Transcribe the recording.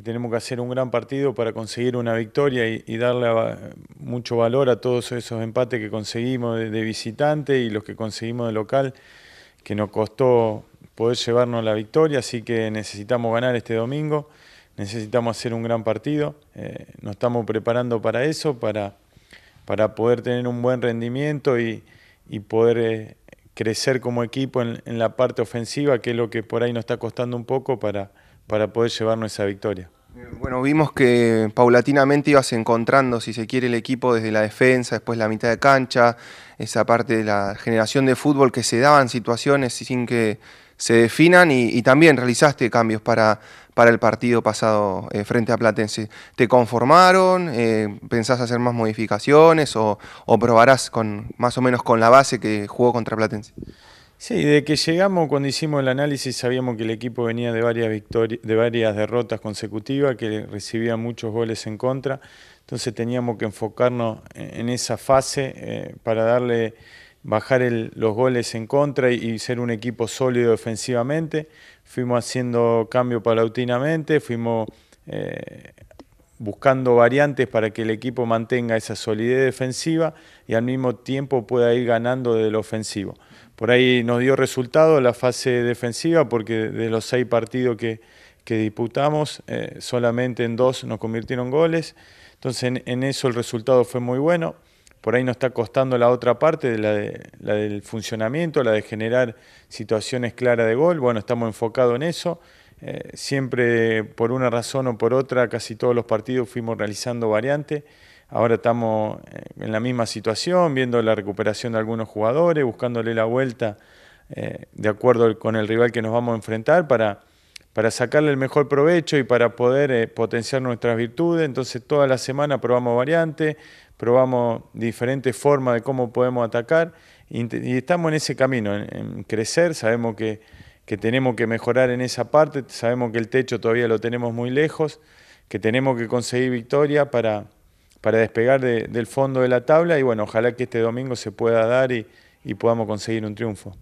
que tenemos que hacer un gran partido para conseguir una victoria y, darle eh, mucho valor a todos esos empates que conseguimos de, visitante y los que conseguimos de local, que nos costó poder llevarnos la victoria, así que necesitamos ganar este domingo, necesitamos hacer un gran partido, eh, nos estamos preparando para eso, para, para poder tener un buen rendimiento y, poder eh, crecer como equipo en la parte ofensiva, que es lo que por ahí nos está costando un poco para para poder llevarnos esa victoria. Bueno, vimos que paulatinamente ibas encontrando, si se quiere, el equipo desde la defensa, después la mitad de cancha, esa parte de la generación de fútbol que se daban situaciones sin que se definan y, también realizaste cambios para, para el partido pasado eh, frente a Platense. ¿Te conformaron? Eh, ¿Pensás hacer más modificaciones o, o probarás con, más o menos con la base que jugó contra Platense? Sí, de que llegamos, cuando hicimos el análisis, sabíamos que el equipo venía de varias, victorias, de varias derrotas consecutivas, que recibía muchos goles en contra. Entonces teníamos que enfocarnos e-, en esa fase eh, para darle bajar los goles en contra y, ser un equipo sólido defensivamente. Fuimos haciendo cambio paulatinamente, fuimos eh, buscando variantes para que el equipo mantenga esa solidez defensiva y al mismo tiempo pueda ir ganando del ofensivo. Por ahí nos dio resultado la fase defensiva porque de los seis partidos que, disputamos, eh, solamente en dos nos convirtieron goles. Entonces en, eso el resultado fue muy bueno. Por ahí nos está costando la otra parte, de, la del funcionamiento, la de generar situaciones claras de gol. Bueno, estamos enfocados en eso eh, siempre por una razón o por otra, casi todos los partidos fuimos realizando variantes. Ahora estamos eh, en la misma situación, viendo la recuperación de algunos jugadores, buscándole la vuelta eh, de acuerdo con el rival que nos vamos a enfrentar para, para sacarle el mejor provecho y para poder potenciar nuestras virtudes. Entonces toda la semana probamos variantes, probamos diferentes formas de cómo podemos atacar y, estamos en ese camino, en, en crecer. Sabemos que que tenemos que mejorar en esa parte, sabemos que el techo todavía lo tenemos muy lejos, que tenemos que conseguir victoria para, para despegar del fondo de la tabla y bueno, ojalá que este domingo se pueda dar y podamos conseguir un triunfo.